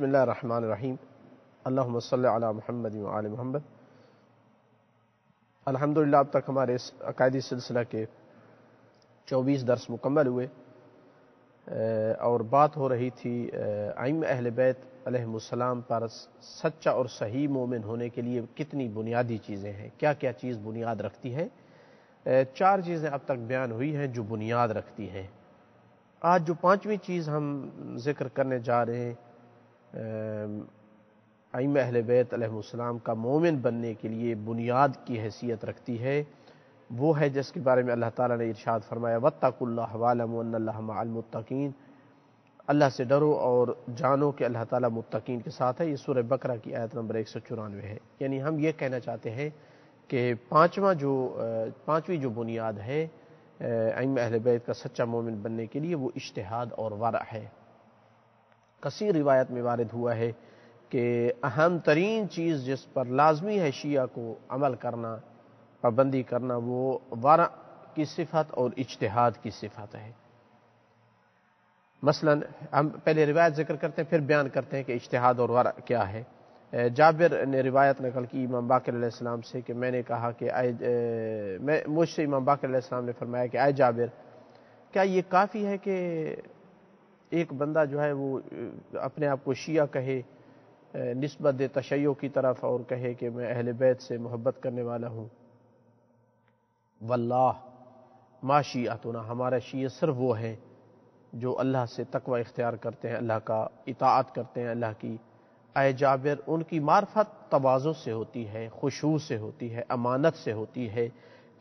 बसमीम् अल्लाम सल महमद आल महमद अलहमदिल्ला अब तक हमारे इस अकायदी सिलसिला के चौबीस दर्स मुकम्मल हुए और बात हो रही थी आइम अहल बैतम पर सच्चा और सही मोमिन होने के लिए कितनी बुनियादी चीज़ें हैं क्या क्या चीज़ बुनियाद रखती हैं चार चीज़ें अब तक बयान हुई हैं जो बुनियाद रखती हैं आज जो पाँचवीं चीज़ हम जिक्र करने जा रहे हैं आइम अहल बैतम का मोमिन बनने के लिए बुनियाद की हैसियत रखती है वो है जिसके बारे में अल्लाह ताला ने इरशाद फरमाया वत्ताकुल्लामतकीन अल्लाह से डरो और जानो कि अल्लाह ताला मुत्तकीन के साथ है ये सुर बकरा की आयत नंबर एक सौ चौरानवे है यानी हम ये कहना चाहते हैं कि पाँचवा जो पाँचवीं जो बुनियाद है आइम अहल बैत का सच्चा मोमिन बनने के लिए वो इश्तहाद और वारा है कसी रिवायत में वारद हुआ है कि अहम तरीन चीज़ जिस पर लाजमी है शिया को अमल करना पाबंदी करना वो वारा की सिफत और इजतहाद की सिफत है मसला हम पहले रिवायत जिक्र करते हैं फिर बयान करते हैं कि इजतहाद और वारा क्या है जाबिर ने रिवायत नकल की इमाम बाकराम से कि मैंने कहा कि आए मैं मुझसे इमाम बाकराम ने फरमाया कि आए जाबिर क्या ये काफ़ी है कि एक बंदा जो है वो अपने आप को शिया कहे नस्बत दे तशैयों की तरफ और कहे कि मैं अहल बैत से मोहब्बत करने वाला हूँ वल्लाह मा शीतुना हमारा शीय सिर्फ वो है जो अल्लाह से तकवा इख्तियार करते हैं अल्लाह का इतात करते हैं अल्लाह की आए जाबिर उनकी मार्फत तोज़ों से होती है खुशबू से होती है अमानत से होती है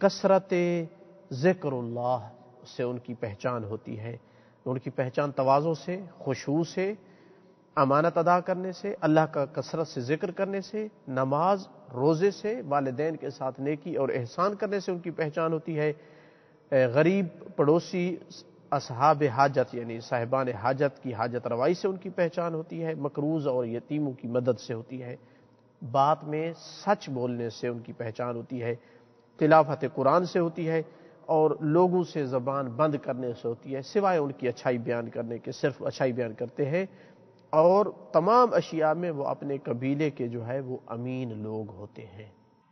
कसरत ज़िक्रल्लाह से उनकी पहचान होती है तो उनकी पहचान तोज़ों से खुशबू से अमानत अदा करने से अल्लाह का कसरत से जिक्र करने से नमाज रोज़े से वालदेन के साथ नेकी और एहसान करने से उनकी पहचान होती है गरीब पड़ोसी असहाब हाजत यानी साहिबान हाजत की हाजत रवाई से उनकी पहचान होती है मकरूज और यतीमों की मदद से होती है बात में सच बोलने से उनकी पहचान होती है तिलाफत कुरान से होती है और लोगों से ज़बान बंद करने से होती है सिवाय उनकी अच्छाई बयान करने के सिर्फ अच्छाई बयान करते हैं और तमाम अशिया में वो अपने कबीले के जो है वो अमीन लोग होते हैं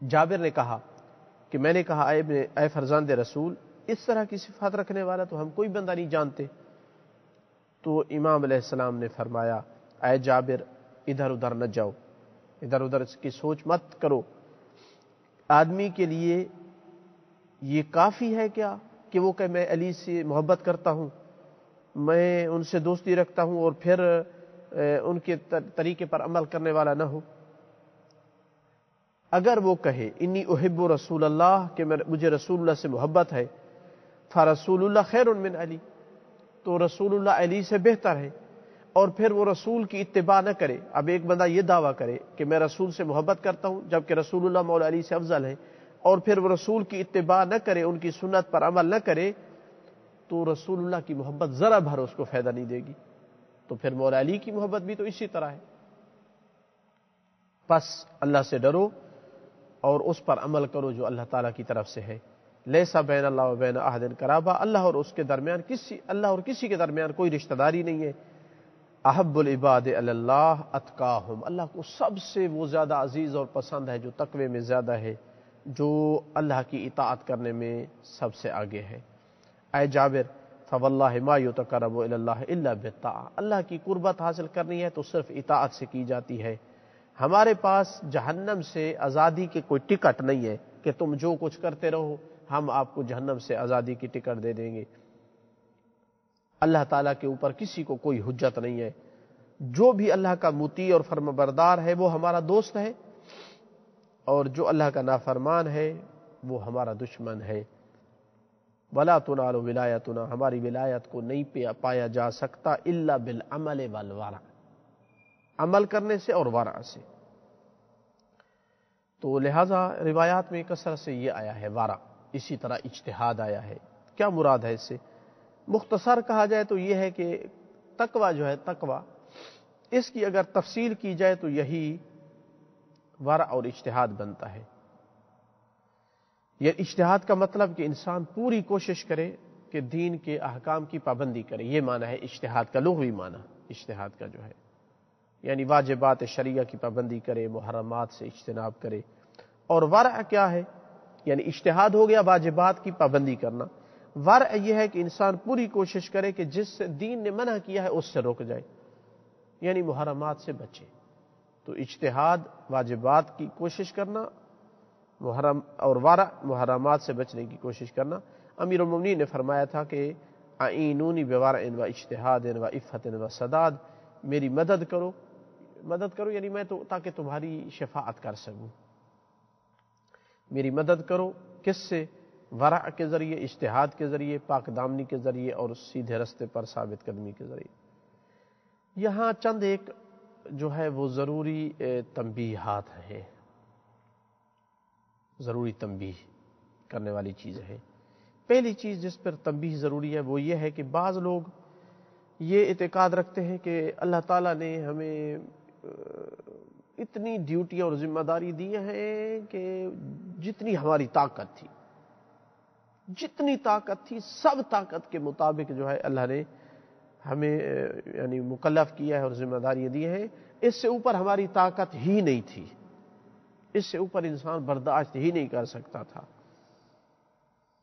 जाबिर ने कहा कि मैंने कहा आए आए फरजानद रसूल इस तरह की सिफात रखने वाला तो हम कोई बंदा नहीं जानते तो इमाम सलाम ने फरमाया आए जाबिर इधर उधर न जाओ इधर उधर की सोच मत करो आदमी के लिए ये काफ़ी है क्या कि वो कहे मैं अली से मोहब्बत करता हूं मैं उनसे दोस्ती रखता हूं और फिर उनके तरीके पर अमल करने वाला ना हो अगर वो कहे इन्नी उहिब रसूल अल्लाह कि मुझे रसूलुल्लाह से मोहब्बत है फा रसूलुल्लाह खैर उनमिन अली तो रसूलुल्लाह अली से बेहतर है और फिर वो रसूल की इतबा न करे अब एक बंदा ये दावा करे कि मैं रसूल से मोहब्बत करता हूं जबकि रसूलुल्लाह मौला अली से अफजल है और फिर वो रसूल की इतबा न करे उनकी सुनत पर अमल न करे तो रसूलुल्लाह की मोहब्बत ज़रा भर उसको फ़ायदा नहीं देगी तो फिर मौला की मोहब्बत भी तो इसी तरह है बस अल्लाह से डरो और उस पर अमल करो जो अल्लाह तला की तरफ से है लैसा बैन अल्लाह बैन आहदिन कराबा अल्लाह और उसके दरमियान किसी अल्लाह और किसी के दरमियान कोई रिश्तेदारी नहीं है अहबुल इबाद अल्लाह अतकाहम अल्लाह को सबसे वो ज़्यादा अजीज़ और पसंद है जो तकवे में ज़्यादा है जो अल्लाह की इतात करने में सबसे आगे है आए जाबिर फवल्ला मायू तकरब बेता अल्लाह की कुर्बत हासिल करनी है तो सिर्फ इतात से की जाती है हमारे पास जहन्नम से आज़ादी के कोई टिकट नहीं है कि तुम जो कुछ करते रहो हम आपको जहन्नम से आज़ादी की टिकट दे देंगे अल्लाह तला के ऊपर किसी को कोई हुज्जत नहीं है जो भी अल्लाह का मोती और फर्मबरदार है वो हमारा दोस्त है और जो अल्लाह का नाफरमान है वो हमारा दुश्मन है वला तुना विलायतना हमारी विलायत को नहीं पे पाया जा सकता इल्ला बिल अमल वल वारा अमल करने से और वारा से तो लिहाजा रिवायात में कसर से यह आया है वारा इसी तरह इज्तहाद आया है क्या मुराद है इससे मुख्तसर कहा जाए तो यह है कि तकवा जो है तकवा इसकी अगर तफसील की जाए तो यही वर और इश्तहाद बनता है यह इश्तहाद का मतलब कि इंसान पूरी कोशिश करे कि दीन के अहकाम की पाबंदी करे यह माना है इश्तहाद का लोहवी माना इश्तहाद का जो है यानी वाजबात शरिया की पाबंदी करे मुहरमात से इज्तनाब करे और वर क्या है यानी इश्तहाद हो गया वाजबात की पाबंदी करना वर यह है कि इंसान पूरी कोशिश करे कि जिससे दीन ने मना किया है उससे रोक जाए यानी मुहरमात से बचे तो इज्तहाद वाजिबात की कोशिश करना मुहरम और वारा मुहरमात से बचने की कोशिश करना अमीर उमनी ने फरमाया था कि आइनूनी इन व इन व इफ़त व सदाद मेरी मदद करो मदद करो यानी मैं तो ताकि तुम्हारी शफात कर सकूँ मेरी मदद करो किससे वरा के ज़रिए इश्तहाद के ज़रिए पाक दामनी के ज़रिए और सीधे रस्ते पर साबित कदमी के ज़रिए यहाँ चंद एक जो है वो ज़रूरी हाथ है ज़रूरी तंबी करने वाली चीज़ है पहली चीज़ जिस पर तंबी ज़रूरी है वो ये है कि बाज़ लोग ये इतकाद रखते हैं कि अल्लाह ताला ने हमें इतनी ड्यूटी और जिम्मेदारी दी है कि जितनी हमारी ताकत थी जितनी ताकत थी सब ताकत के मुताबिक जो है अल्लाह ने हमें यानी मुकलफ किया है और जिम्मेदारियां दी हैं इससे ऊपर हमारी ताकत ही नहीं थी इससे ऊपर इंसान बर्दाश्त ही नहीं कर सकता था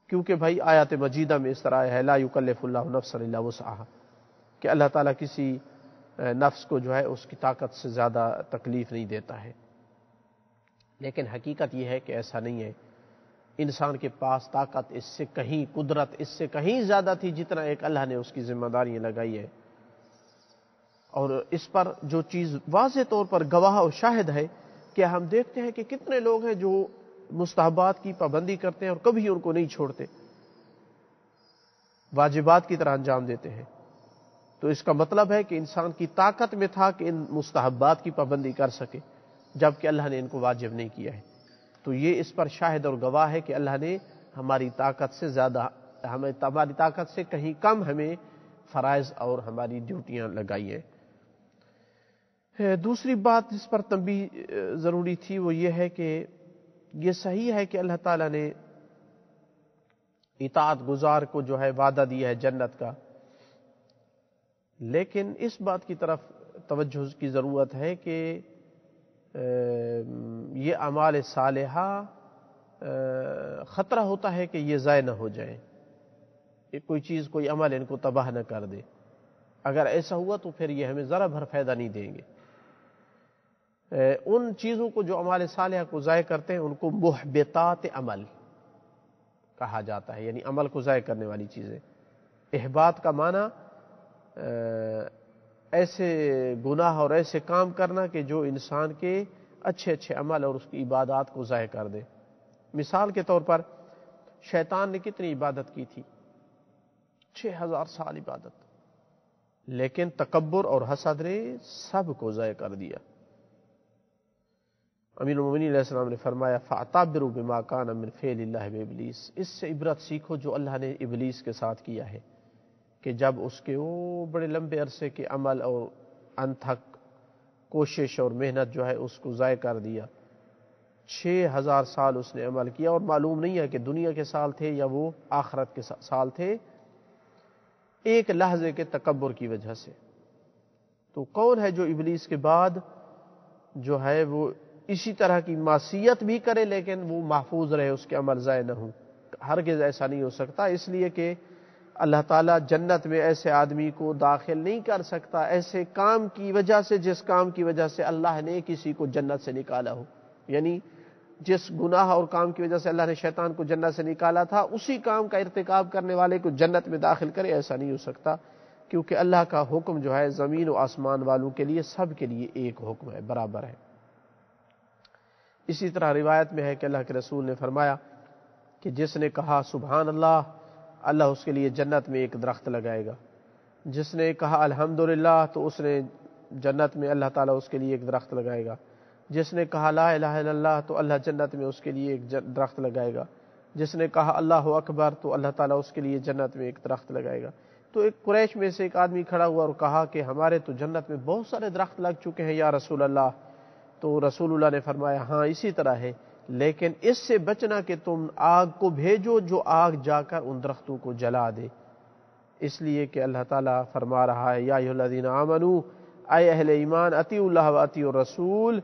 क्योंकि भाई आयात मजीदा में इस तरह है ला युकल्ला नफ्सल्ला वसाहा कि अल्लाह ताला किसी नफ्स को जो है उसकी ताकत से ज़्यादा तकलीफ नहीं देता है लेकिन हकीकत यह है कि ऐसा नहीं है इंसान के पास ताकत इससे कहीं कुदरत इससे कहीं ज़्यादा थी जितना एक अल्लाह ने उसकी जिम्मेदारी लगाई है और इस पर जो चीज़ वाज तौर पर गवाह और शाहिद है कि हम देखते हैं कि कितने लोग हैं जो मुस्तबात की पाबंदी करते हैं और कभी उनको नहीं छोड़ते वाजिबात की तरह अंजाम देते हैं तो इसका मतलब है कि इंसान की ताकत में था कि इन मुस्ताहबात की पाबंदी कर सके जबकि अल्लाह ने इनको वाजिब नहीं किया है तो ये इस पर शाहिद और गवाह है कि अल्लाह ने हमारी ताकत से ज़्यादा हमें हमारी ताकत से कहीं कम हमें फ़रज़ और हमारी ड्यूटियां लगाई हैं दूसरी बात जिस पर तंबी ज़रूरी थी वो ये है कि ये सही है कि अल्लाह ताला ने इतात गुजार को जो है वादा दिया है जन्नत का लेकिन इस बात की तरफ तवज्जो की ज़रूरत है कि ये अमाल साल ख़तरा होता है कि ये ज़ाय ना हो जाए कोई चीज़ कोई अमल इनको तबाह न कर दे अगर ऐसा हुआ तो फिर ये हमें ज़रा भर फायदा नहीं देंगे उन चीज़ों को जो अमाल साल को ज़ाय करते हैं उनको मुहबतात अमल कहा जाता है यानी अमल को ज़ाय करने वाली चीज़ें अहबात का माना ऐसे गुनाह और ऐसे काम करना कि जो इंसान के अच्छे अच्छे अमल और उसकी इबादत को ज़ाय कर दे मिसाल के तौर पर शैतान ने कितनी इबादत की थी छः हजार साल इबादत लेकिन तकबर और हसद ने सब को ज़ाय कर दिया अमीर उमिनीम ने फरमाया फ़ाताबिर बिमाकान अमिन फ़ेल इबलीस इससे इबरत सीखो जो अल्लाह ने इबलीस के साथ किया है कि जब उसके वो बड़े लंबे अरसे के अमल और अनथक कोशिश और मेहनत जो है उसको ज़ाय कर दिया छः हज़ार साल उसने अमल किया और मालूम नहीं है कि दुनिया के साल थे या वो आखरत के साल थे एक लहजे के तकबर की वजह से तो कौन है जो इबलीस के बाद जो है वो इसी तरह की मासीत भी करे लेकिन वो महफूज रहे उसके अमल ज़ाय ना हो हर हरगिज़ ऐसा नहीं हो सकता इसलिए कि अल्लाह ताला जन्नत में ऐसे आदमी को दाखिल नहीं कर सकता ऐसे काम की वजह से जिस काम की वजह से अल्लाह ने किसी को जन्नत से निकाला हो यानी जिस गुनाह और काम की वजह से अल्लाह ने शैतान को जन्नत से निकाला था उसी काम का इरतकाब करने वाले को जन्नत में दाखिल करे ऐसा नहीं हो सकता क्योंकि अल्लाह का हुक्म जो है ज़मीन व आसमान वालों के लिए सब के लिए एक हुक्म है बराबर है इसी तरह रिवायत में है कि अल्लाह के रसूल ने फरमाया कि जिसने कहा सुबहान अल्लाह अल्लाह उसके लिए जन्नत में एक दरख्त लगाएगा जिसने कहा अल्हम्दुलिल्लाह तो उसने जन्नत में अल्लाह ताला उसके लिए एक दरख्त लगाएगा जिसने कहा ला इलाहा तो अल्लाह जन्नत में उसके लिए एक दरख्त लगाएगा जिसने कहा अल्लाह अकबर तो अल्लाह ताला उसके लिए जन्नत में एक दरख्त लगाएगा तो एक कुरैश में से एक आदमी खड़ा हुआ और कहा कि हमारे तो जन्नत में बहुत सारे दरख्त लग चुके हैं या रसूल अल्लाह तो रसूलुल्लाह ने फरमाया हाँ इसी तरह है लेकिन इससे बचना कि तुम आग को भेजो जो आग जाकर उन दरख्तों को जला दे इसलिए कि अल्लाह ताला फरमा रहा है यादीन आमनु आए अहल ईमान अति अति रसूल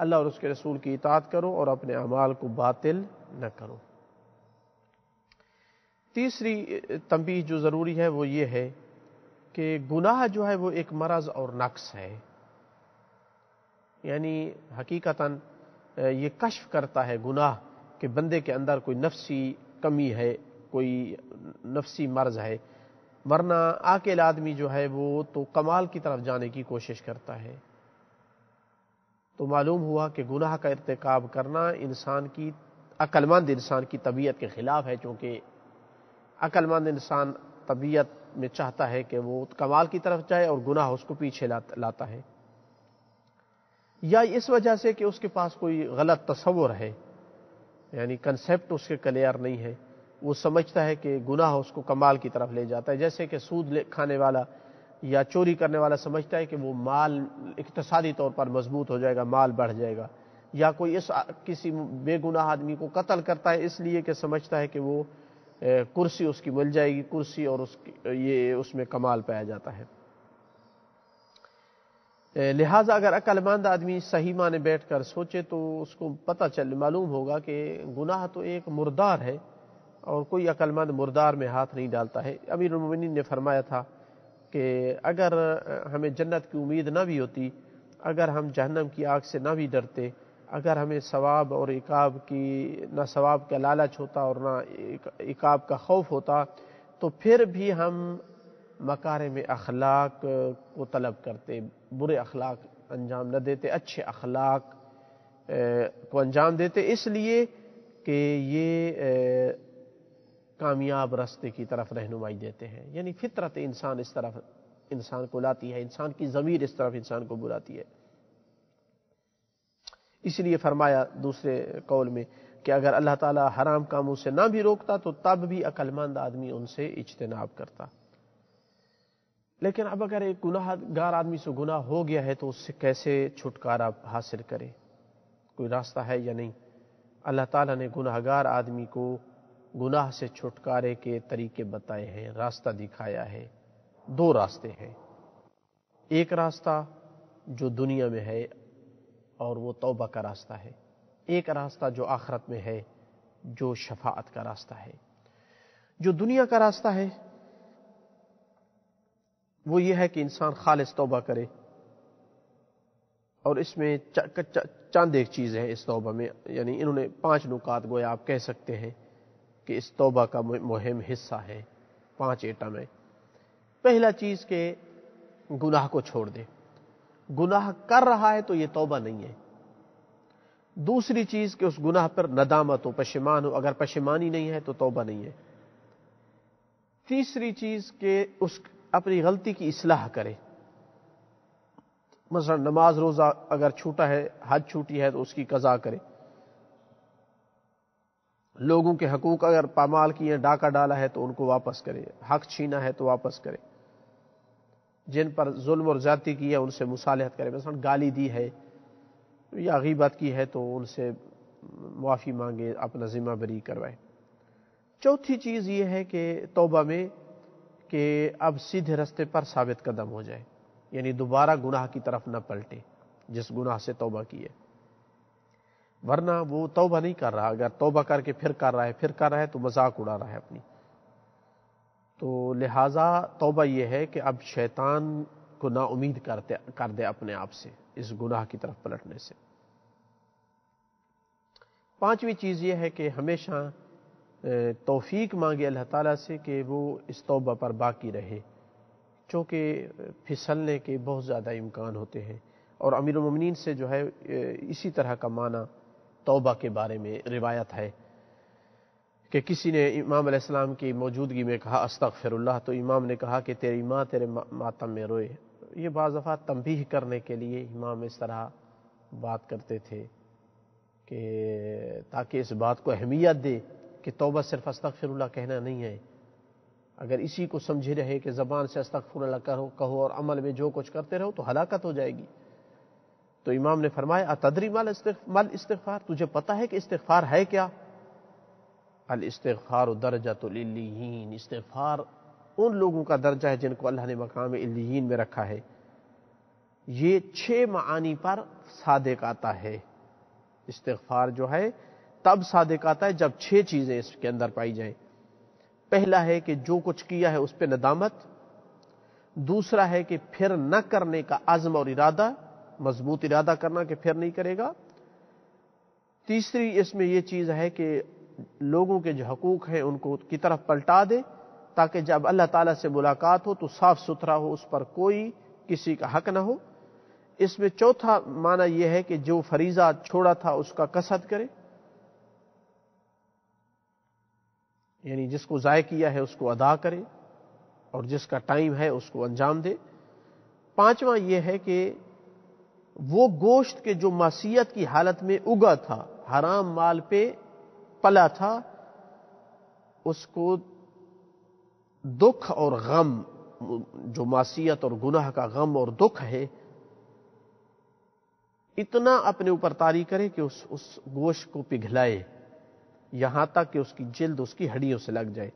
अल्लाह और उसके रसूल की इतात करो और अपने अमाल को बातिल न करो तीसरी तंबी जो ज़रूरी है वो ये है कि गुनाह जो है वो एक मरज़ और नक्स है यानी हकीकता ये कश्फ करता है गुनाह के बंदे के अंदर कोई नफसी कमी है कोई नफसी मर्ज है वरना आकेला आदमी जो है वो तो कमाल की तरफ जाने की कोशिश करता है तो मालूम हुआ कि गुनाह का irtikab करना इंसान की अक्लमंद इंसान की तबीयत के खिलाफ है चूँकि अक्लमंद इंसान तबीयत में चाहता है कि वो कमाल की तरफ जाए और गुनाह उसको पीछे लाता है या इस वजह से कि उसके पास कोई गलत तस्वर है यानी कंसेप्ट उसके क्लियर नहीं है वो समझता है कि गुनाह उसको कमाल की तरफ ले जाता है जैसे कि सूद ले खाने वाला या चोरी करने वाला समझता है कि वो माल इकतसादी तौर पर मजबूत हो जाएगा माल बढ़ जाएगा या कोई इस किसी बेगुनाह आदमी को कत्ल करता है इसलिए कि समझता है कि वो कुर्सी उसकी मिल जाएगी कुर्सी और उसकी ये उसमें कमाल पाया जाता है लिहाजा अगर अक्लमंद आदमी सही माने बैठ कर सोचे तो उसको पता चल मालूम होगा कि गुनाह तो एक मुर्दार है और कोई अक्लमंद मुर्दार में हाथ नहीं डालता है अमीर उमिन ने फरमाया था कि अगर हमें जन्नत की उम्मीद ना भी होती अगर हम जहनम की आग से ना भी डरते अगर हमें सवाब और इकाब की ना सवाब का लालच होता और ना इकाब का खौफ होता तो फिर भी हम मकार में अखलाक को तलब करते बुरे अखलाक अंजाम न देते अच्छे अखलाक को अंजाम देते इसलिए कि ये कामयाब रास्ते की तरफ रहनुमाई देते हैं यानी फितरत इंसान इस तरफ इंसान को लाती है इंसान की ज़मीर इस तरफ इंसान को बुलाती है इसलिए फरमाया दूसरे कौल में कि अगर अल्लाह ताला हराम कामों से ना भी रोकता तो तब भी अकलमंद आदमी उनसे इजतनाब करता लेकिन अब अगर एक गुनाहगार आदमी से गुनाह हो गया है तो उससे कैसे छुटकारा हासिल करे कोई रास्ता है या नहीं अल्लाह ताला ने गुनाहगार आदमी को गुनाह से छुटकारे के तरीके बताए हैं रास्ता दिखाया है दो रास्ते हैं एक रास्ता जो दुनिया में है और वो तौबा का रास्ता है एक रास्ता जो आखरत में है जो शफात का रास्ता है जो दुनिया का रास्ता है वो ये है कि इंसान खालिश तोबा करे और इसमें चंद एक चीज़ है इस तोबा में यानी इन्होंने पांच नुकात गोया आप कह सकते हैं कि इस तोबा का मुहिम हिस्सा है पांच एटम है पहला चीज़ के गुनाह को छोड़ दे गुनाह कर रहा है तो ये तोबा नहीं है दूसरी चीज़ कि उस गुनाह पर नदामत हो पशमान हो अगर पशमानी नहीं है तो तोबा नहीं है तीसरी चीज़ के उस अपनी गलती की इसलाह करे मसला नमाज रोज़ा अगर छूटा है हद छूटी है तो उसकी कज़ा करे लोगों के हकूक अगर पामाल किए डाका डाला है तो उनको वापस करे हक छीना है तो वापस करे जिन पर जुल्म और ज़्यादती की है उनसे मुसालहत करे मसला गाली दी है या गीबत की है तो उनसे मुआफ़ी मांगे अपना ज़िम्मा बरी करवाए चौथी चीज़ ये है कि तोबा में कि अब सीधे रस्ते पर साबित कदम हो जाए यानी दोबारा गुनाह की तरफ न पलटे जिस गुनाह से तोबा किए वरना वो तोबा नहीं कर रहा अगर तोबा करके फिर कर रहा है फिर कर रहा है तो मजाक उड़ा रहा है अपनी तो लिहाजा तोबा यह है कि अब शैतान को ना उम्मीद करते कर दे अपने आप से इस गुनाह की तरफ पलटने से पांचवी चीज यह है कि हमेशा तोफीक मांगे अल्लाह ताला से कि वो इस तौबा पर बाकी रहे चूँकि फिसलने के बहुत ज़्यादा इम्कान होते हैं और अमीर उमिन से जो है इसी तरह का माना तौबा के बारे में रिवायत है कि किसी ने इमाम इस्लाम की मौजूदगी में कहा अस्तफ़िरल्ला तो इमाम ने कहा कि तेरी माँ तेरे मातम में रोए ये बाज़ दफ़ा तंबीह करने के लिए इमाम इस तरह बात करते थे कि ताकि इस बात को अहमियत दे कि तोबा सिर्फ अस्तफ़िरल्ला कहना नहीं है अगर इसी को समझे रहे कि ज़बान से अस्तफ़िरल्ला कहो कहो और अमल में जो कुछ करते रहो तो हलाकत हो जाएगी तो इमाम ने फरमाया तदरी माल माल इस्तफार तुझे पता है कि इस्तफार है क्या अल इस्तफार दर्जातुल्लिन इस्तफार उन लोगों का दर्जा है जिनको अल्लाह ने मकाम इल्लिन में रखा है ये छह मानी पर सादक आता है इस्तफार जो है तब सादिक आता है जब छह चीजें इसके अंदर पाई जाएं पहला है कि जो कुछ किया है उस पर नदामत दूसरा है कि फिर न करने का आजम और इरादा मजबूत इरादा करना कि फिर नहीं करेगा तीसरी इसमें यह चीज है कि लोगों के जो हकूक हैं उनको की तरफ पलटा दे ताकि जब अल्लाह ताला से मुलाकात हो तो साफ सुथरा हो उस पर कोई किसी का हक ना हो इसमें चौथा माना यह है कि जो फरीजा छोड़ा था उसका कसरत करे यानी जिसको ज़ाय किया है उसको अदा करे और जिसका टाइम है उसको अंजाम दे पांचवा यह है कि वो गोश्त के जो मासीत की हालत में उगा था हराम माल पे पला था उसको दुख और गम जो मासीत और गुनाह का गम और दुख है इतना अपने ऊपर तारी करें कि उस उस गोश्त को पिघलाए यहां तक कि उसकी जिल्द उसकी हड्डियों से लग जाए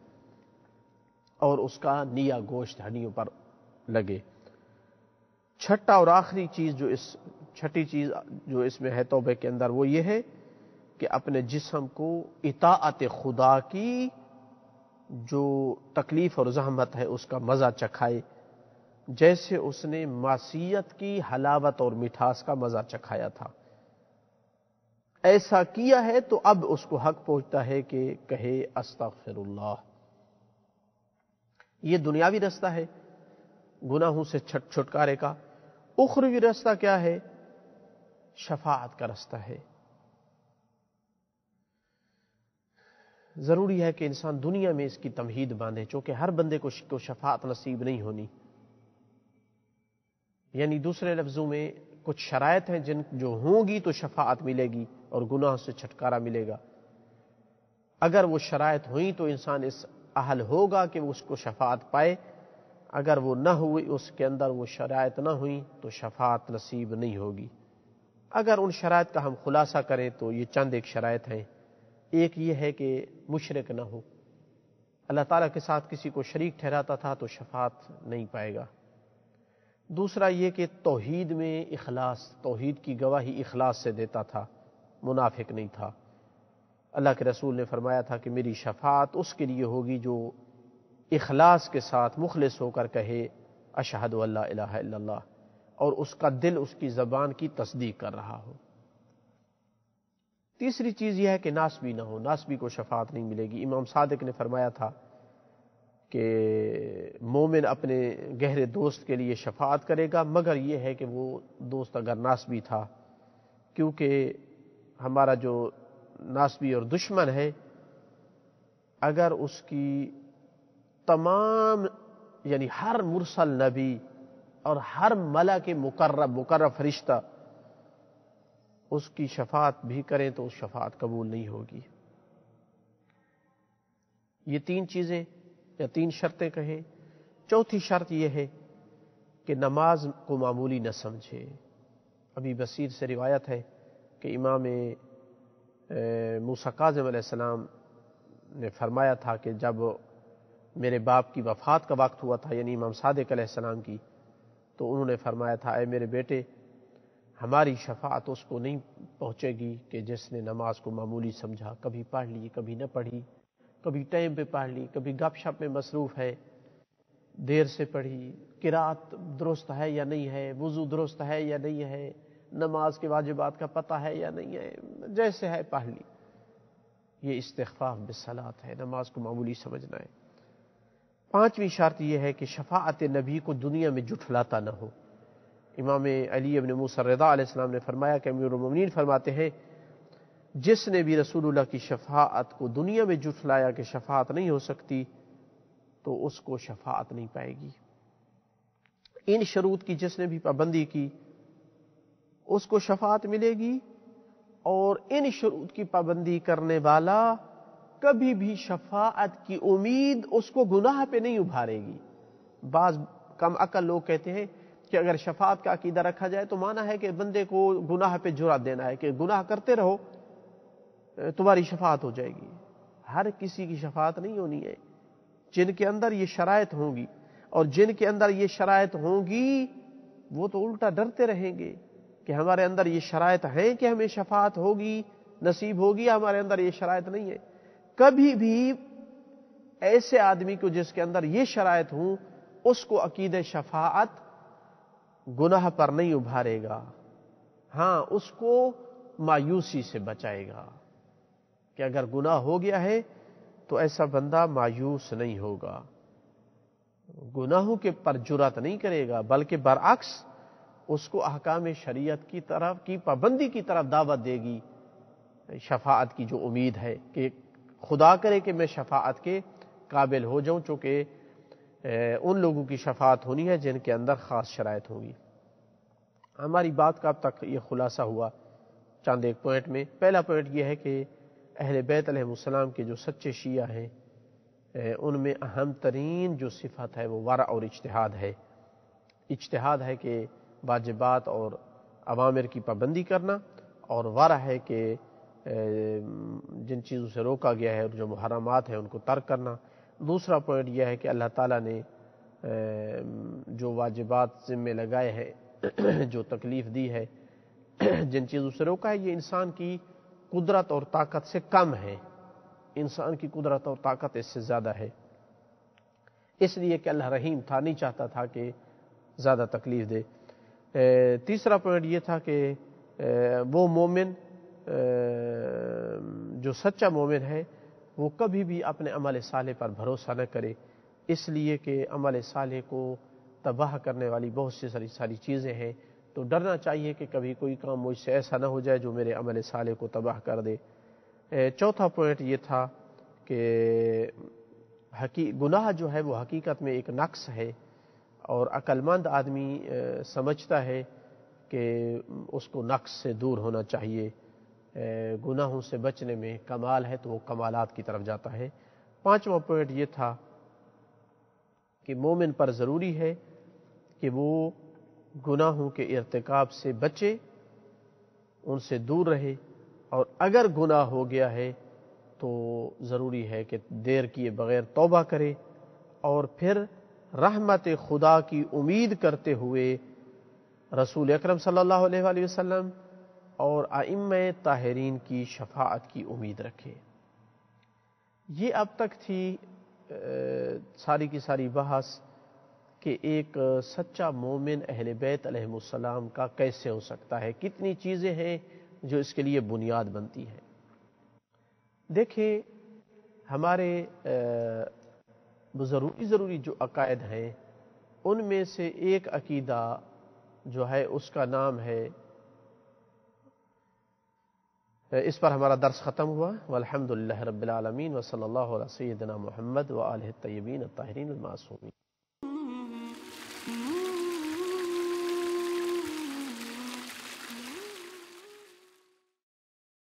और उसका निया गोश्त हड्डियों पर लगे छठा और आखिरी चीज जो इस छठी चीज जो इसमें है तोबे के अंदर वो ये है कि अपने जिसम को इताअत खुदा की जो तकलीफ और जहमत है उसका मजा चखाए जैसे उसने मासीत की हलावत और मिठास का मजा चखाया था ऐसा किया है तो अब उसको हक पहुंचता है कि कहे अस्तफिरुल्लाह यह दुनियावी रास्ता है गुनाहों से छट छुटकारे का उखरवी रास्ता क्या है शफात का रास्ता है जरूरी है कि इंसान दुनिया में इसकी तमहीद बांधे चूंकि हर बंदे को शफात नसीब नहीं होनी यानी दूसरे लफ्जों में कुछ शरात हैं जिन जो होंगी तो शफात मिलेगी और गुनाह से छुटकारा मिलेगा अगर वो शरात हुई तो इंसान इस अहल होगा कि वो उसको शफात पाए अगर वो ना हुई उसके अंदर वो शरात ना हुई तो शफात नसीब नहीं होगी अगर उन शरात का हम खुलासा करें तो ये चंद एक शरात हैं एक ये है कि मुशरक ना हो अल्लाह ताला के साथ किसी को शरीक ठहराता था तो शफात नहीं पाएगा दूसरा ये कि तोहीद में इखलास तोहीद की गवाही इखलास से देता था मुनाफिक नहीं था अल्लाह के रसूल ने फरमाया था कि मेरी शफात उसके लिए होगी जो इखलास के साथ मुखलिस होकर कहे अशहद और उसका दिल उसकी ज़बान की तस्दीक कर रहा हो तीसरी चीज़ यह है कि नासबी ना हो नासबी को शफात नहीं मिलेगी इमाम सादक ने फरमाया था कि मोमिन अपने गहरे दोस्त के लिए शफात करेगा मगर यह है कि वो दोस्त अगर नासबी था क्योंकि हमारा जो नासबी और दुश्मन है अगर उसकी तमाम यानी हर मुरसल नबी और हर मला के मुकर्रब मुकर फरिश्ता उसकी शफात भी करें तो उस शफात कबूल नहीं होगी ये तीन चीज़ें या तीन शर्तें कहें चौथी शर्त यह है कि नमाज को मामूली न समझे अभी बसीर से रिवायत है कि इमाम मूसा काजम सलाम ने फरमाया था कि जब मेरे बाप की वफात का वक्त हुआ था यानी इमाम सादिक सलाम की तो उन्होंने फरमाया था अरे मेरे बेटे हमारी शफात उसको नहीं पहुँचेगी कि जिसने नमाज को मामूली समझा कभी पढ़ ली कभी न पढ़ी कभी टाइम पे पढ़ ली कभी गपशप में मसरूफ़ है देर से पढ़ी किरात दुरुस्त है या नहीं है वज़ू दुरुस्त है या नहीं है नमाज के वाजिबात का पता है या नहीं है जैसे है पढ़ ली ये इस्तफ़ाफ बिसलात है नमाज को मामूली समझना है पांचवी शर्त यह है कि शफात नबी को दुनिया में जुठलाता ना हो इमाम अली अबन मूसरदा ने फरमाया कि अमीर फरमाते हैं जिसने भी रसूलुल्लाह की शफात को दुनिया में जुट लाया कि शफात नहीं हो सकती तो उसको शफात नहीं पाएगी इन शरूत की जिसने भी पाबंदी की उसको शफात मिलेगी और इन शरूत की पाबंदी करने वाला कभी भी शफात की उम्मीद उसको गुनाह पे नहीं उभारेगी बाज कम अकल लोग कहते हैं कि अगर शफात का अकीदा रखा जाए तो माना है कि बंदे को गुनाह पे जुरा देना है कि गुनाह करते रहो तुम्हारी शफात हो जाएगी हर किसी की शफात नहीं होनी है जिनके अंदर ये शरात होंगी और जिनके अंदर ये शरात होंगी वो तो उल्टा डरते रहेंगे कि हमारे अंदर ये शरात है कि हमें शफात होगी नसीब होगी हमारे अंदर ये शरात नहीं है कभी भी ऐसे आदमी को जिसके अंदर ये शरात हूं उसको अकीद शफात गुनाह पर नहीं उभारेगा हां उसको मायूसी से बचाएगा कि अगर गुनाह हो गया है तो ऐसा बंदा मायूस नहीं होगा गुनाहों के पर जुरात नहीं करेगा बल्कि बरअक्स उसको अहकाम शरीयत की तरफ की पाबंदी की तरफ दावत देगी शफात की जो उम्मीद है कि खुदा करे कि मैं शफात के काबिल हो जाऊं चूंकि उन लोगों की शफात होनी है जिनके अंदर ख़ास शरायत होगी हमारी बात का अब तक यह खुलासा हुआ चांद एक पॉइंट में पहला पॉइंट यह है कि अहल बैतम के जो सच्चे शिया हैं उनमें अहम तरीन जो सिफत है वो वारा और इजतहाद है इजतहाद है कि वाजबात और अवामिर की पाबंदी करना और वारा है कि जिन चीज़ों से रोका गया है और जो मुहरमात हैं उनको तर्क करना दूसरा पॉइंट यह है कि अल्लाह ताला ने जो वाजिबात ज़िम्मे लगाए हैं जो तकलीफ़ दी है जिन चीज़ों से रोका है ये इंसान की कुदरत और ताकत से कम है इंसान की कुदरत और ताकत इससे ज़्यादा है इसलिए कि अल्लाह रहीम था नहीं चाहता था कि ज़्यादा तकलीफ दे तीसरा पॉइंट ये था कि वो मोमिन जो सच्चा मोमिन है वो कभी भी अपने अमल साले पर भरोसा न करे इसलिए कि अमल साले को तबाह करने वाली बहुत सी सारी सारी चीज़ें हैं तो डरना चाहिए कि कभी कोई काम मुझसे ऐसा ना हो जाए जो मेरे अमल साले को तबाह कर दे चौथा पॉइंट ये था कि हकी गुनाह जो है वो हकीकत में एक नक्स है और अक्लमंद आदमी समझता है कि उसको नक्स से दूर होना चाहिए गुनाहों से बचने में कमाल है तो वो कमालात की तरफ जाता है पांचवा पॉइंट ये था कि मोमिन पर ज़रूरी है कि वो गुनाहों के irtikab से बचे उनसे दूर रहे और अगर गुनाह हो गया है तो ज़रूरी है कि देर किए बगैर तोबा करे और फिर रहमत खुदा की उम्मीद करते हुए रसूल अक्रम सल्लल्लाहु अलैहि और आइम ताहरीन की शफात की उम्मीद रखे ये अब तक थी सारी की सारी बहस कि एक सच्चा मोमिन अहल बैत अलहसम का कैसे हो सकता है कितनी चीज़ें हैं जो इसके लिए बुनियाद बनती हैं देखिए हमारे ज़रूरी ज़रूरी जो अकायद हैं उनमें से एक अकीदा जो है उसका नाम है इस पर हमारा दर्स ख़त्म हुआ वलहमदिल्ला रबालमीन वसल सैदना मोहम्मद व आल तयबीन तहरीन मासूमी